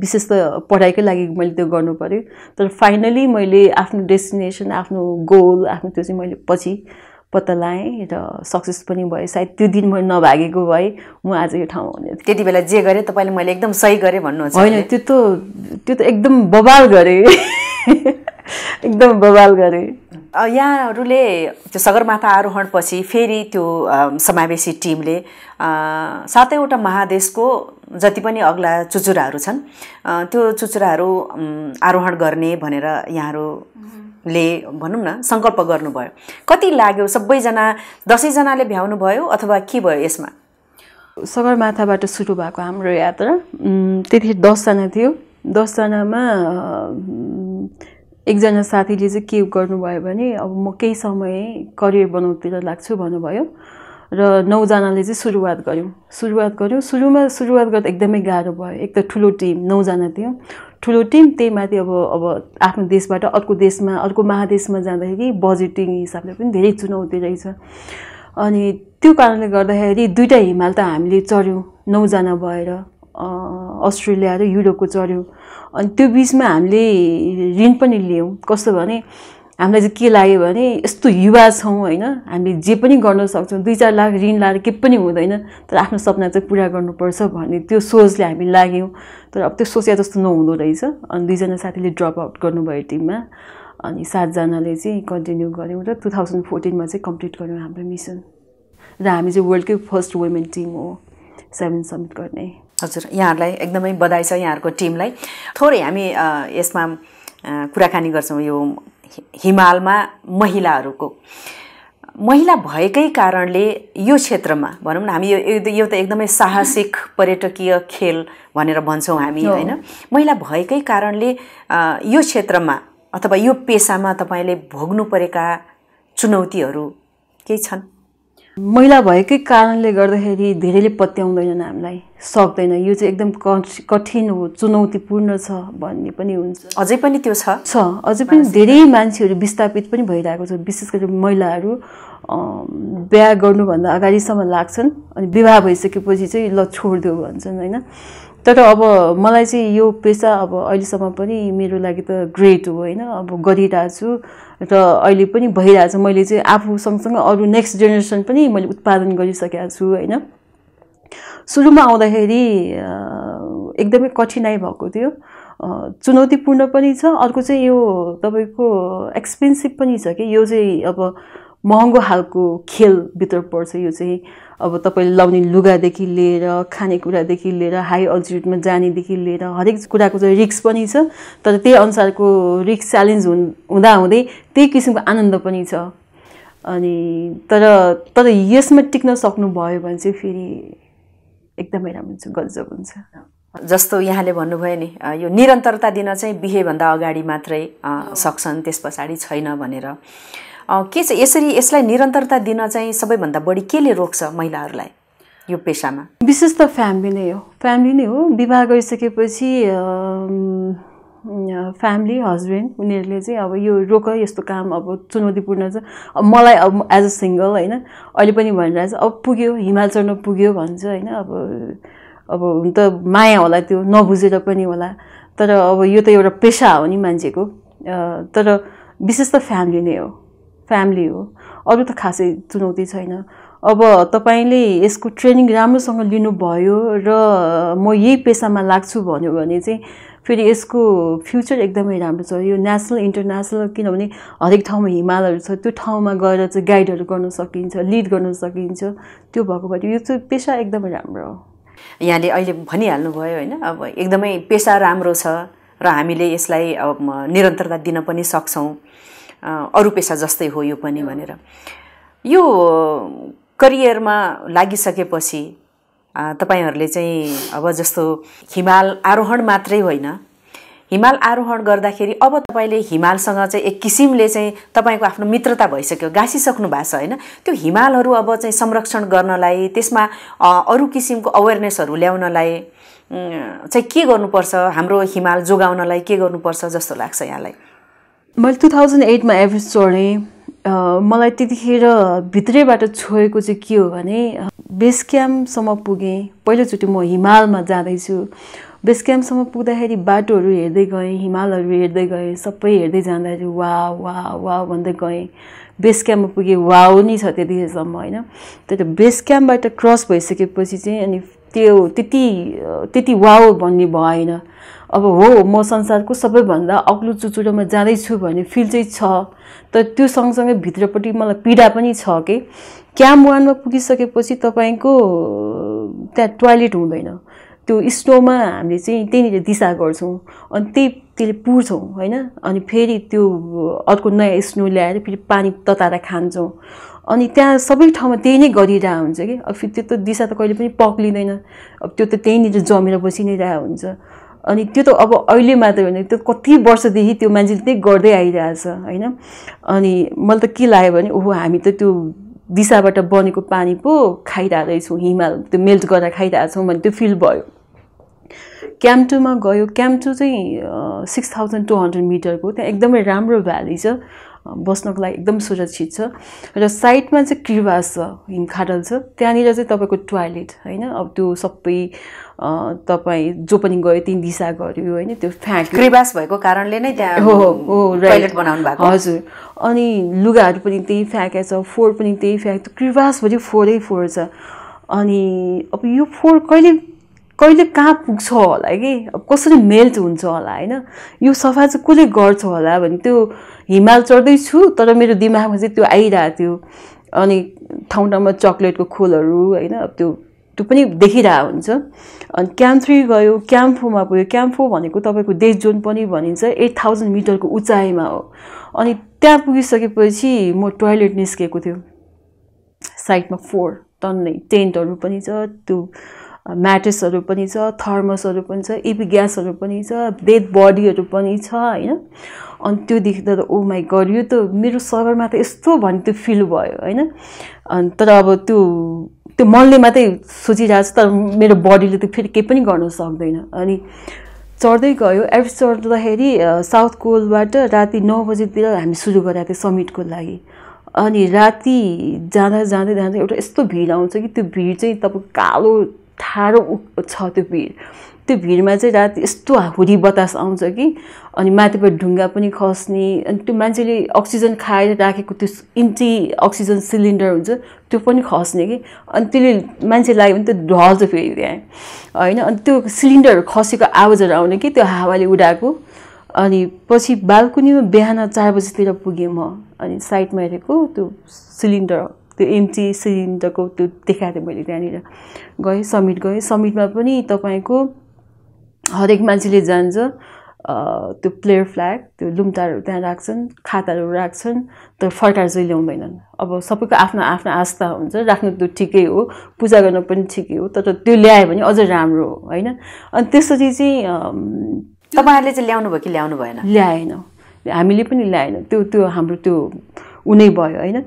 विशेष त पढाइकै लागि मैले त्यो गर्नु पऱ्यो तर फाइनली मैले आफ्नो डेस्टिनेसन आफ्नो गोल आफ्नो त्यो चाहिँ मैले पछि पत्ता लगाएँ र सक्सेस पनि भएँ सायद त्यो दिन मैले नभागेको भए म आज यो ठाउँमा हुने त्यति बेला जे गरेँ तपाईँले मैले एकदम सही गरेँ भन्नुहुन्छ होइन त्यो त त्यो त एकदम बबाल गरेँ [LAUGHS] एकदम बबाल गरेँ
यहाँहरूले त्यो सगरमाथा आरोहणपछि फेरि त्यो समावेशी टिमले सातैवटा महादेशको जति पनि अग्ला चुचुराहरू छन् त्यो चुचुराहरू आरोहण गर्ने भनेर यहाँहरूले भनौँ न सङ्कल्प गर्नुभयो कति लाग्यो सबैजना दसैँजनाले भ्याउनु भयो अथवा के भयो यसमा
सगरमाथाबाट सुरु भएको हाम्रो यात्रा त्यतिखेर दसजना थियो दसजनामा एकजना साथीले चाहिँ के गर्नुभयो भने अब म केही समय करियर बनाउतिर लाग्छु भन्नुभयो र नौजनाले चाहिँ सुरुवात गऱ्यौँ सुरुवात गऱ्यौँ सुरुमा सुरुवात गर्दा एकदमै गाह्रो भयो एक त ठुलो टिम नौजना थियो ठुलो टिम त्यही माथि अब अब आफ्नो देशबाट अर्को देशमा अर्को महादेशमा जाँदाखेरि बजेटिङ हिसाबले पनि धेरै चुनौती रहेछ अनि त्यो कारणले गर्दाखेरि दुइटा हिमाल त हामीले चढ्यौँ नौजना भएर अस्ट्रेलिया र युरोपको चढ्यौँ अनि त्यो बिचमा हामीले ऋण पनि लियौँ कस्तो भने हामीलाई चाहिँ के लाग्यो भने यस्तो युवा छौँ होइन हामीले जे पनि गर्न सक्छौँ दुई चार लाख ऋण लाएर के पनि हुँदैन तर आफ्नो सपना चाहिँ पुरा गर्नुपर्छ भन्ने त्यो सोचले हामी लाग्यौँ तर अब त्यो सोचे जस्तो नहुँदो रहेछ अनि दुईजना साथीले ड्रप आउट गर्नुभयो टिममा अनि सातजनाले चाहिँ कन्टिन्यू गऱ्यौँ र टु थाउजन्ड फोर्टिनमा चाहिँ कम्प्लिट गऱ्यौँ हाम्रो मिसन र हामी चाहिँ वर्ल्डकै फर्स्ट वुमेन टिम हो सेभेन समिट गर्ने हजुर यहाँहरूलाई एकदमै बधाई छ यहाँहरूको टिमलाई थोरै हामी
यसमा कुराकानी गर्छौँ यो हिमालमा महिलाहरूको महिला भएकै कारणले यो क्षेत्रमा भनौँ न हामी यो यो त एकदमै साहसिक पर्यटकीय खेल भनेर भन्छौँ हामी होइन महिला भएकै कारणले यो क्षेत्रमा अथवा यो पेसामा तपाईँले भोग्नु परेका
चुनौतीहरू केही छन् मैला भएकै कारणले गर्दाखेरि धेरैले पत्याउँदैनन् हामीलाई सक्दैन यो चाहिँ एकदम कठिन हो चुनौतीपूर्ण छ भन्ने पनि हुन्छ अझै पनि त्यो छ छ अझै पनि धेरै मान्छेहरू विस्थापित पनि भइरहेको छ विशेष गरी महिलाहरू बिहा गर्नुभन्दा अगाडिसम्म लाग्छन् अनि विवाह भइसकेपछि चाहिँ ल छोडिदेऊ भन्छन् होइन तर अब मलाई चाहिँ यो पेसा अब अहिलेसम्म पनि मेरो लागि त ग्रेट हो होइन अब गरिरहेको छु र अहिले पनि भइरहेछ मैले चाहिँ आफू सँगसँगै अरू नेक्स्ट जेनेरेसन पनि मैले उत्पादन गरिसकेको छु होइन सुरुमा आउँदाखेरि एकदमै कठिनाइ भएको थियो चुनौतीपूर्ण पनि छ अर्को चाहिँ यो तपाईँको एक्सपेन्सिभ पनि छ कि यो चाहिँ अब महँगो खालको खेलभित्र पर्छ यो चाहिँ अब तपाईँले लाउने लुगादेखि लिएर खानेकुरादेखि लिएर हाई अल्टिट्युडमा जानेदेखि लिएर हरेक कुराको चाहिँ रिक्स पनि छ तर त्यही अनुसारको रिक्स च्यालेन्ज हुन् हुँदाहुँदै त्यही किसिमको आनन्द पनि छ अनि तर तर यसमा टिक्न सक्नुभयो भने चाहिँ फेरि एकदमै राम्रो हुन्छ गजब हुन्छ जस्तो यहाँले भन्नुभयो नि यो निरन्तरता दिन
चाहिँ बिहेभन्दा अगाडि मात्रै सक्छन् त्यस पछाडि छैन भनेर के छ यसरी यसलाई निरन्तरता दिन चाहिँ सबैभन्दा बढी केले रोक्छ महिलाहरूलाई यो पेसामा
विशेष त फ्यामिली नै हो फ्यामिली नै हो विवाह गरिसकेपछि फ्यामिली हस्बेन्ड उनीहरूले चाहिँ अब यो रोक यस्तो काम अब चुनौतीपूर्ण छ अब मलाई अब एज अ सिङ्गल होइन अहिले पनि भनिरहेछ अब पुग्यो हिमाल चढ्न पुग्यो भन्छ होइन अब अब हुन त माया होला त्यो नबुझेर पनि होला तर अब यो त एउटा पेसा हो नि मान्छेको तर विशेष त फ्यामिली नै हो फ्यामिली हो अरू त खासै चुनौती छैन अब तपाईँले यसको ट्रेनिङ राम्रोसँग लिनुभयो र म यही पेसामा लाग्छु भन्यो भने चाहिँ फेरि यसको फ्युचर एकदमै राम्रो छ यो नेसनल इन्टरनेसनल किनभने हरेक ठाउँमा हिमालहरू छ त्यो ठाउँमा गएर चाहिँ गाइडहरू गर्न सकिन्छ लिड गर्न सकिन्छ त्यो भएको भए यो चाहिँ पेसा एकदमै राम्रो हो
यहाँले अहिले भनिहाल्नुभयो होइन अब एकदमै पेसा राम्रो छ र हामीले यसलाई निरन्तरता दिन पनि सक्छौँ अरू पेसा जस्तै हो यो पनि भनेर यो करियरमा लागिसकेपछि तपाईँहरूले चाहिँ अब जस्तो हिमाल आरोहण मात्रै होइन हिमाल आरोहण गर्दाखेरि अब तपाईँले हिमालसँग चाहिँ एक किसिमले चाहिँ तपाईँको आफ्नो मित्रता भइसक्यो गाँसिसक्नु भएको छ होइन त्यो हिमालहरू अब चाहिँ संरक्षण गर्नलाई त्यसमा अरू किसिमको अवेरनेसहरू ल्याउनलाई चाहिँ के गर्नुपर्छ हाम्रो हिमाल जोगाउनलाई के गर्नुपर्छ जस्तो लाग्छ यहाँलाई
मैले टु थाउजन्ड एटमा एभरेज चढेँ मलाई त्यतिखेर भित्रैबाट छोएको चाहिँ के हो भने बेस क्याम्पसम्म पुगेँ पहिलोचोटि म हिमालमा जाँदैछु बेस क्याम्पसम्म पुग्दाखेरि बाटोहरू हेर्दै गएँ हिमालहरू हेर्दै गएँ सबै हेर्दै जाँदाखेरि वा वा वा भन्दै गएँ बेस क्याम्पमा पुगेँ वाओ नै छ त्यतिखेरसम्म होइन त्यो बेस क्याम्पबाट क्रस भइसकेपछि चाहिँ अनि त्यो त्यति त्यति वाओ भन्ने भएन अब हो म संसारको सबैभन्दा अग्लो चुचुरोमा जाँदैछु भन्ने फिल चाहिँ छ तर त्यो सँगसँगै भित्रपट्टि मलाई पीडा पनि छ कि क्याम्प वानमा पुगिसकेपछि तपाईँको त्यहाँ टोयलेट हुँदैन त्यो स्नोमा हामीले चाहिँ त्यहीँनिर दिशा गर्छौँ अनि त्यही त्यसले पुर्छौँ होइन अनि फेरि त्यो अर्को नयाँ स्नो ल्याएर फेरि पानी तताएर खान्छौँ अनि त्यहाँ सबै ठाउँमा त्यही नै गरिरहेको हुन्छ कि अब फेरि त्यो त दिशा त कहिले पनि पक्लिँदैन अब त्यो त त्यहीँनिर जमेर बसि नै रहेको हुन्छ अनि त्यो त अब अहिले मात्रै होइन त्यो कति वर्षदेखि त्यो मान्छेले त्यही गर्दै आइरहेछ होइन अनि मलाई त के लाग्यो भने ओहो हामी त त्यो दिशाबाट बनेको पानी पो खाइरहेछौँ हिमाल त्यो मेल्ट गरेर खाइरहेछौँ भने त्यो फिल भयो क्याम्पटुमा गयो क्याम्पटु चाहिँ सिक्स थाउजन्ड टू हन्ड्रेड मिटरको त्यहाँ एकदमै राम्रो भ्याली छ बस्नको लागि एकदम सुरक्षित छ र साइडमा चाहिँ क्रिवास छ हिमखाडल छ त्यहाँनिर चाहिँ तपाईँको टोयलेट होइन अब त्यो सबै तपाईँ जो पनि गयो त्यहीँ दिशा गऱ्यो होइन त्यो फ्याँक क्रिवास भएको कारणले नै त्यहाँ हो हो टोयलेट बनाउनु भएको हजुर अनि लुगाहरू पनि त्यही फ्याँकेको छ फोहोर पनि त्यही फ्याँक क्रिवासभरि फोहोरै फोहोर छ अनि अब यो फोहोर कहिले कहिले कहाँ पुग्छ होला कि अब कसरी मेल्ट हुन्छ होला होइन यो सफा चाहिँ कसले गर्छ होला भने त्यो हिमाल चढ्दैछु तर मेरो दिमागमा चाहिँ त्यो आइरहेको थियो अनि ठाउँ ठाउँमा चक्लेटको खोलहरू होइन अब त्यो त्यो पनि देखिरहेको हुन्छ अनि क्याम्प थ्री गयो क्याम्प फोरमा पुग्यो क्याम्प भनेको तपाईँको डेथ जोन पनि भनिन्छ एट थाउजन्ड मिटरको उचाइमा हो अनि त्यहाँ पुगिसकेपछि म टोयलेट निस्केको थियो साइडमा फोर टन्नै टेन्टहरू पनि छ त्यो म्याट्रेसहरू पनि छ थर्मसहरू पनि छ इपी ग्यासहरू पनि छ डेड बडीहरू पनि छ होइन अनि त्यो देख्दा त ओ माई गड यो त मेरो सगरमा त यस्तो भन्ने त्यो फिल भयो होइन अनि तर अब त्यो त्यो मनले मात्रै सोचिरहेको छ तर मेरो बडीले त फेरि केही पनि गर्न सक्दैन अनि चढ्दै गयो एभ चढ्दाखेरि साउथ कोलबाट राति नौ बजीतिर हामी सुरु गरेको थियौँ समिटको लागि अनि राति जाँदा जाँदै जाँदै एउटा यस्तो भिड आउँछ कि त्यो भिड चाहिँ तपाईँको कालो ठाडो छ त्यो भिड त्यो भिडमा चाहिँ रात यस्तो हुरी बतास आउँछ कि अनि माथिबाट ढुङ्गा पनि खस्ने अनि त्यो मान्छेले अक्सिजन खाएर राखेको त्यो इन्टी अक्सिजन सिलिन्डर हुन्छ त्यो पनि खस्ने कि अनि त्यसले मान्छे लाग्यो भने त्यो ढल्छ फेरि त्यहाँ होइन अनि त्यो सिलिन्डरहरू खसेको आवाजहरू आउने कि त्यो हावाले उडाएको अनि पछि बालकुनीमा बिहान चार बजीतिर पुगेँ म अनि साइडमा हेरेको त्यो सिलिन्डर त्यो एमटी सिलिन्डरको त्यो देखाएको थिएँ मैले त्यहाँनिर गएँ समिट गएँ समिटमा पनि तपाईँको हरेक मान्छेले जान्छ त्यो प्लेयर फ्ल्याग त्यो लुम्टाहरू त्यहाँ राख्छन् खाताहरू राख्छन् तर फर्काएर चाहिँ ल्याउँदैनन् अब सबैको आफ्नो आफ्नो आस्था हुन्छ राख्नु त ठिकै हो पूजा गर्नु पनि ठिकै हो तर त्यो ल्यायो भने अझ राम्रो हो होइन अनि त्यसपछि चाहिँ तपाईँहरूले चाहिँ ल्याउनु भयो कि ल्याउनु भएन ल्याएन हामीले पनि ल्याएन त्यो त्यो हाम्रो त्यो उनी भयो होइन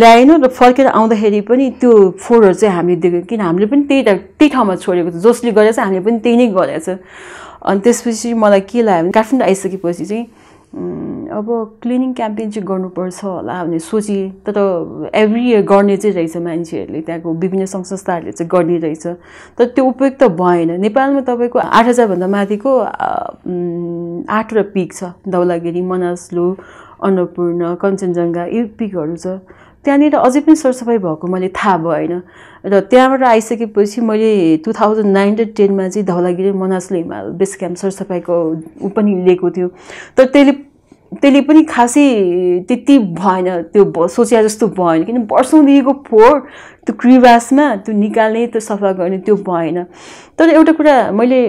ल्याएन र फर्केर आउँदाखेरि पनि त्यो फोहोरहरू चाहिँ हामीले देख्यौँ किन हामीले पनि त्यही त्यही ठाउँमा छोडेको छ जसले गरेछ हामीले पनि त्यही नै गरेछ अनि त्यसपछि मलाई के लाग्यो भने काठमाडौँ आइसकेपछि चाहिँ अब क्लिनिङ क्याम्पेन चाहिँ गर्नुपर्छ होला भने सोचेँ तर एभ्री इयर गर्ने चाहिँ रहेछ मान्छेहरूले त्यहाँको विभिन्न सङ्घ संस्थाहरूले चाहिँ गर्ने रहेछ तर त्यो उपयुक्त भएन नेपालमा तपाईँको आठ हजारभन्दा माथिको आठवटा पिक छ धौलागिरी मनास्लो अन्नपूर्ण कञ्चनजङ्घा यी पिकहरू छ त्यहाँनिर अझै पनि सरसफाइ भएको मैले थाहा भएन र त्यहाँबाट आइसकेपछि मैले टु थाउजन्ड नाइन र टेनमा चाहिँ धौलागिरी मनासले हिमाल बेस क्याम्प सरसफाइको ऊ पनि लिएको थियो तर त्यसले त्यसले पनि खासै त्यति भएन त्यो सोचे जस्तो भएन किन वर्षौँदेखिको फोहोर त्यो क्रिवासमा त्यो निकाल्ने त्यो सफा गर्ने त्यो भएन तर एउटा कुरा मैले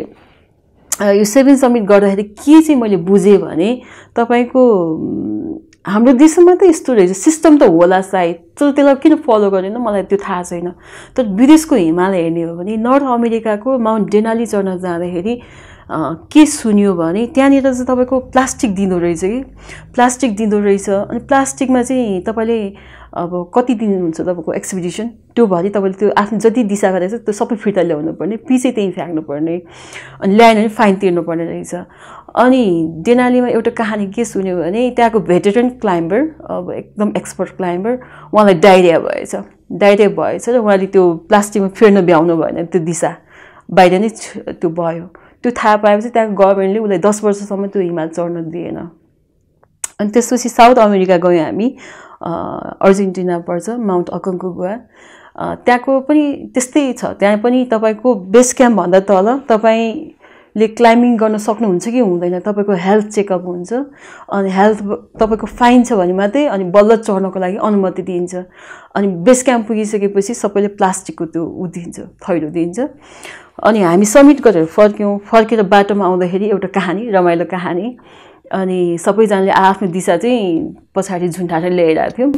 यो सेभेन समिट गर्दाखेरि के चाहिँ मैले बुझेँ भने तपाईँको हाम्रो देशमा त यस्तो रहेछ सिस्टम त होला सायद तर त्यसलाई किन फलो गरेन मलाई त्यो थाहा छैन तर विदेशको हिमालय हेर्ने हो भने नर्थ अमेरिकाको माउन्ट डेनाली चढ्न जाँदाखेरि के सुन्यो भने त्यहाँनिर चाहिँ तपाईँको प्लास्टिक दिँदो रहेछ कि प्लास्टिक दिँदो रहेछ अनि प्लास्टिकमा चाहिँ तपाईँले अब कति दिन हुन्छ तपाईँको त्यो त्योभरि तपाईँले त्यो आफ्नो जति दिशा गरेको छ त्यो सबै फिर्ता ल्याउनु पर्ने पिसै त्यहीँ पर्ने अनि ल्याएन भने फाइन तिर्नु पर्ने रहेछ अनि डेनालीमा एउटा कहानी के सुन्यो भने त्यहाँको भेटेरन क्लाइम्बर अब एकदम एक्सपर्ट क्लाइम्बर उहाँलाई डाइरिया भएछ डाइरिया भएछ र उहाँले त्यो प्लास्टिकमा फेर्न भ्याउनु भएन त्यो दिशा बाहिर नै त्यो भयो त्यो थाहा पाएपछि त्यहाँको गभर्मेन्टले उसलाई दस वर्षसम्म त्यो हिमाल चढ्न दिएन अनि त्यसपछि साउथ अमेरिका गयौँ हामी अर्जेन्टिना पर्छ माउन्ट अकङ्को गुवा त्यहाँको पनि त्यस्तै छ त्यहाँ पनि तपाईँको बेस क्याम्पभन्दा तल तपाईँ ले क्लाइम्बिङ गर्न सक्नुहुन्छ कि हुँदैन तपाईँको हेल्थ चेकअप हुन्छ अनि हेल्थ तपाईँको फाइन छ भने मात्रै अनि बल्ल चढ्नको लागि अनुमति दिइन्छ अनि बेस क्याम्प पुगिसकेपछि सबैले प्लास्टिकको त्यो ऊ दिन्छ थैलो दिन्छ अनि हामी सबमिट गरेर फर्क्यौँ फर्केर बाटोमा आउँदाखेरि एउटा कहानी रमाइलो कहानी अनि सबैजनाले आफ्नो दिशा चाहिँ पछाडि झुन्टाएर ल्याइरहेको थियौँ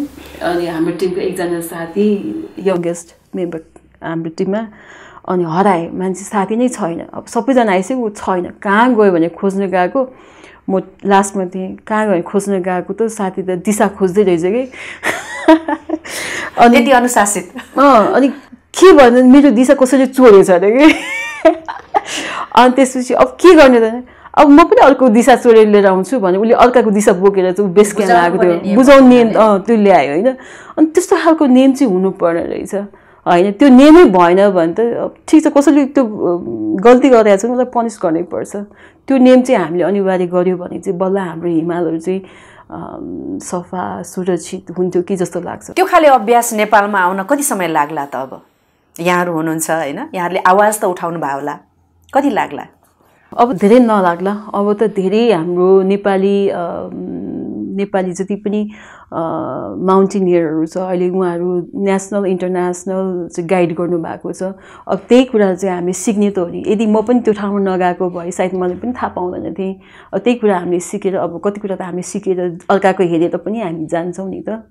अनि हाम्रो टिमको एकजना साथी यङ्गेस्ट मेम्बर हाम्रो टिममा अनि हराएँ मान्छे साथी नै छैन अब सबैजना आइसक्यो छैन कहाँ गयो भने खोज्नु गएको म लास्टमा थिएँ कहाँ गयो भने खोज्नु गएको त साथी त दिशा खोज्दै रहेछ कि अनि त्यति अनुशासित अँ अनि के भन्नु मेरो दिशा कसैले चोरेछ अरे कि अनि त्यसपछि अब के गर्ने त अब म पनि अर्को दिशा चोरेर लिएर आउँछु भने उसले अर्काको दिशा बोकेर चाहिँ ऊ क्याम्प आएको थियो बुझाउने त्यो ल्यायो होइन अनि त्यस्तो खालको नेम चाहिँ हुनु पर्ने रहेछ होइन त्यो नेमै भएन भने त ठिक छ कसैले त्यो गल्ती गरेर चाहिँ उसलाई पनिस पर्छ त्यो नेम चाहिँ हामीले अनिवार्य गऱ्यो भने चाहिँ बल्ल हाम्रो हिमालहरू चाहिँ सफा सुरक्षित हुन्थ्यो कि जस्तो लाग्छ त्यो
खाले अभ्यास नेपालमा आउन कति समय लाग्ला त अब
यहाँहरू हुनुहुन्छ होइन यहाँहरूले आवाज
त उठाउनु भयो होला कति लाग्ला
अब धेरै नलाग्ला अब त धेरै हाम्रो नेपाली नेपाली जति पनि माउन्टेनियरहरू छ अहिले उहाँहरू नेसनल इन्टरनेसनल चाहिँ गाइड गर्नुभएको छ अब त्यही कुरा चाहिँ हामी सिक्ने त हो नि यदि म पनि त्यो ठाउँमा नगएको भए सायद मलाई पनि थाहा पाउँदैन थिएँ त्यही कुरा हामीले सिकेर अब कति कुरा त हामी सिकेर अर्काको हेरेर पनि हामी जान्छौँ नि त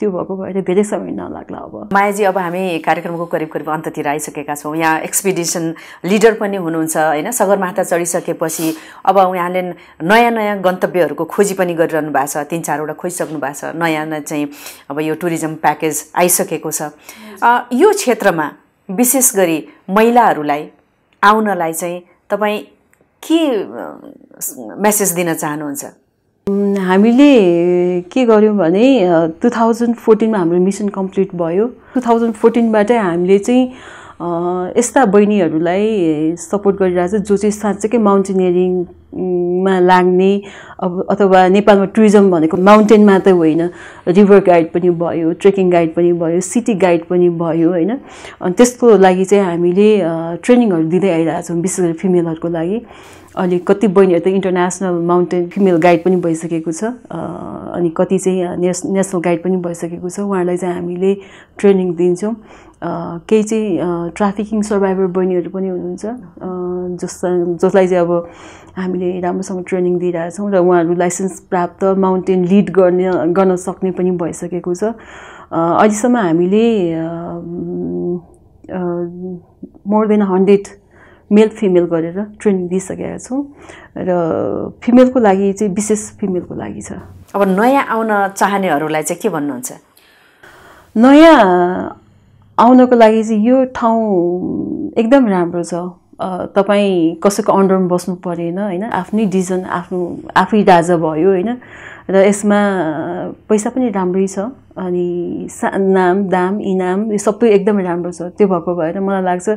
त्यो भएको भएर धेरै समय नलाग्ला अब
मायाजी अब हामी कार्यक्रमको करिब करिब अन्ततिर आइसकेका छौँ यहाँ एक्सपिडिसन लिडर पनि हुनुहुन्छ होइन सगरमाथा चढिसकेपछि अब उहाँले नयाँ नयाँ गन्तव्यहरूको खोजी पनि गरिरहनु भएको छ तिन चारवटा खोजिसक्नु भएको छ नयाँ नयाँ चाहिँ अब यो टुरिज्म प्याकेज आइसकेको छ यो क्षेत्रमा विशेष गरी महिलाहरूलाई आउनलाई चाहिँ तपाईँ के मेसेज दिन चाहनुहुन्छ
हामीले के गर्यौँ भने टु थाउजन्ड फोर्टिनमा हाम्रो मिसन कम्प्लिट भयो टु थाउजन्ड फोर्टिनबाटै हामीले चाहिँ यस्ता बहिनीहरूलाई सपोर्ट गरिरहेको छ जो चाहिँ साँच्चैकै माउन्टेनियरिङमा लाग्ने अब अथवा नेपालमा टुरिज्म भनेको माउन्टेन मात्रै होइन रिभर गाइड पनि भयो ट्रेकिङ गाइड पनि भयो सिटी गाइड पनि भयो होइन अनि त्यसको लागि चाहिँ हामीले ट्रेनिङहरू दिँदै आइरहेछौँ विशेष गरी फिमेलहरूको लागि अनि कति बहिनीहरू त इन्टरनेसनल माउन्टेन फिमेल गाइड पनि भइसकेको छ अनि कति चाहिँ नेस नेसनल गाइड पनि भइसकेको छ उहाँहरूलाई चाहिँ हामीले ट्रेनिङ दिन्छौँ केही चाहिँ ट्राफिकिङ सर्भाइभर बहिनीहरू पनि हुनुहुन्छ जस जसलाई चाहिँ अब हामीले राम्रोसँग ट्रेनिङ दिइरहेछौँ र उहाँहरू लाइसेन्स प्राप्त माउन्टेन लिड गर्ने गर्न सक्ने पनि भइसकेको छ अहिलेसम्म हामीले more than hundred male female गरेर ट्रेनिङ दिइसकेका छौँ र फिमेलको लागि चाहिँ विशेष फिमेलको लागि छ
अब नयाँ आउन चाहनेहरूलाई चाहिँ के भन्नुहुन्छ
नयाँ आउनको लागि चाहिँ यो ठाउँ एकदम राम्रो छ तपाईँ कसैको अन्डरमा बस्नु परेन होइन आफ्नै डिजन आफ्नो आफै राजा भयो होइन र यसमा पैसा पनि राम्रै छ अनि सा नाम दाम इनाम यो सबै एकदमै राम्रो छ त्यो भएको भएर मलाई लाग्छ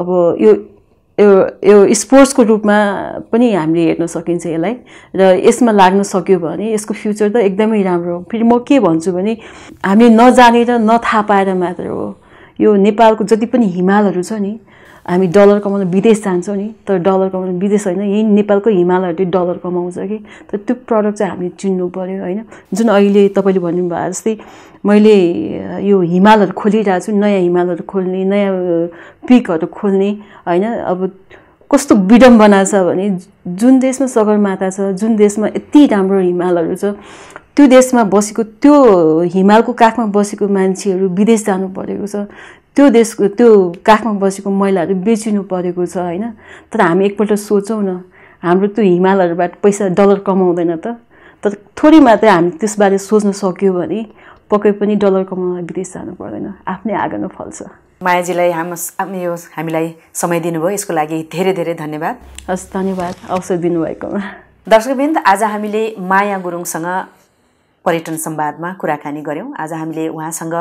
अब यो यो यो स्पोर्ट्सको रूपमा पनि हामीले हेर्न सकिन्छ यसलाई र यसमा लाग्न सक्यो भने यसको फ्युचर त एकदमै राम्रो हो फेरि म के भन्छु भने हामी नजानेर नथाहा पाएर मात्र हो यो नेपालको जति पनि हिमालहरू छ नि हामी डलर कमाउन विदेश जान्छौँ नि तर डलर कमाउन विदेश होइन यहीँ नेपालको हिमालयहरूले डलर कमाउँछ कि तर त्यो प्रडक्ट चाहिँ हामीले चिन्नु पऱ्यो होइन जुन अहिले तपाईँले भन्नुभयो जस्तै मैले यो हिमालहरू खोलिरहेको छु नयाँ हिमालहरू खोल्ने नयाँ पिकहरू खोल्ने होइन अब कस्तो विडम्बना छ भने जुन देशमा सगरमाथा छ जुन देशमा यति राम्रो हिमालहरू छ त्यो देशमा बसेको त्यो हिमालको काखमा बसेको मान्छेहरू विदेश जानु परेको छ त्यो देश त्यो काखमा बसेको मैलाहरू बेचिनु परेको छ होइन तर हामी एकपल्ट सोचौँ न हाम्रो त्यो हिमालहरूबाट पैसा डलर कमाउँदैन त तर थोरै मात्रै हामी त्यसबारे सोच्न सक्यो भने पक्कै पनि डलर कमाउन विदेश जानु पर्दैन आफ्नै आँगनमा फल्छ
मायाजीलाई हाम्रो यो हामीलाई समय दिनुभयो यसको लागि धेरै धेरै धन्यवाद हस् धन्यवाद अवसर दिनुभएकोमा दर्शकबिन्द आज हामीले माया गुरुङसँग पर्यटन संवादमा कुराकानी गऱ्यौँ आज हामीले उहाँसँग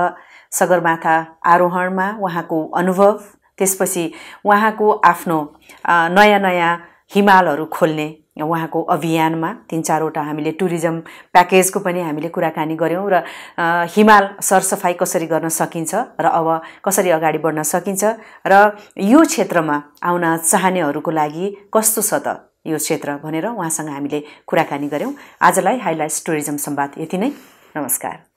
सगरमाथा आरोहणमा उहाँको अनुभव त्यसपछि उहाँको आफ्नो नयाँ नयाँ हिमालहरू खोल्ने उहाँको अभियानमा तिन चारवटा हामीले टुरिज्म प्याकेजको पनि हामीले कुराकानी गऱ्यौँ र हिमाल सरसफाइ कसरी गर्न सकिन्छ र अब कसरी अगाडि बढ्न सकिन्छ र यो क्षेत्रमा आउन चाहनेहरूको लागि कस्तो छ त यो क्षेत्र भनेर उहाँसँग हामीले कुराकानी
गऱ्यौँ आजलाई हाइलाइट्स टुरिज्म संवाद यति नै नमस्कार